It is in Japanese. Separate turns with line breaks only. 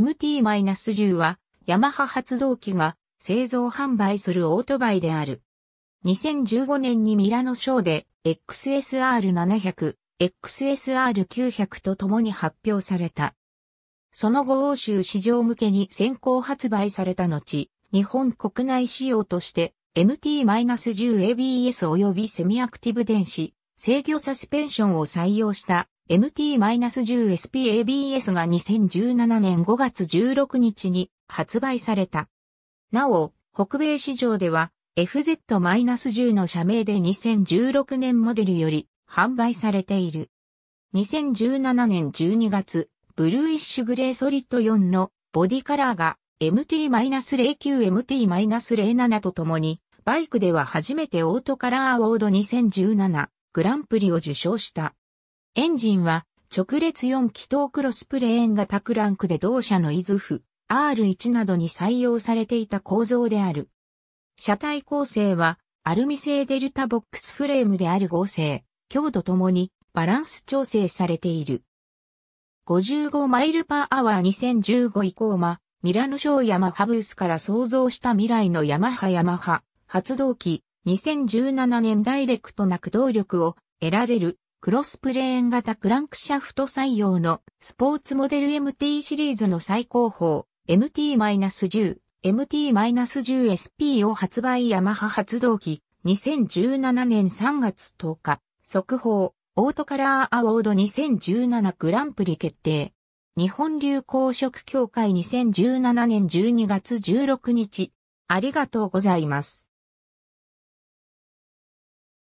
MT-10 は、ヤマハ
発動機が製造販売するオートバイである。2015年にミラノショーで XSR700、XSR900 と共に発表された。その後欧州市場向けに先行発売された後、日本国内仕様として MT-10ABS 及びセミアクティブ電子制御サスペンションを採用した MT-10SPABS が2017年5月16日に発売された。なお、北米市場では FZ-10 の社名で2016年モデルより販売されている。2017年12月、ブルーイッシュグレーソリッド4のボディカラーが MT-09、MT-07 とともに、バイクでは初めてオートカラーアウォード2017グランプリを受賞した。エンジンは直列4気筒クロスプレーン型クランクで同社のイズフ R1 などに採用されていた構造である。車体構成はアルミ製デルタボックスフレームである合成、強度ともにバランス調整されている。55マイルパーアワー2015以降は、ミラノ省ヤマハブースから創造した未来のヤマハヤマハ発動機2017年ダイレクトな駆動力を得られるクロスプレーン型クランクシャフト採用のスポーツモデル MT シリーズの最高峰 MT-10、MT-10SP を発売ヤマハ発動機2017年3月10日速報オートカラーアワード2017グランプリ決定日本流行色協会2017年12月
16日ありがとうございます。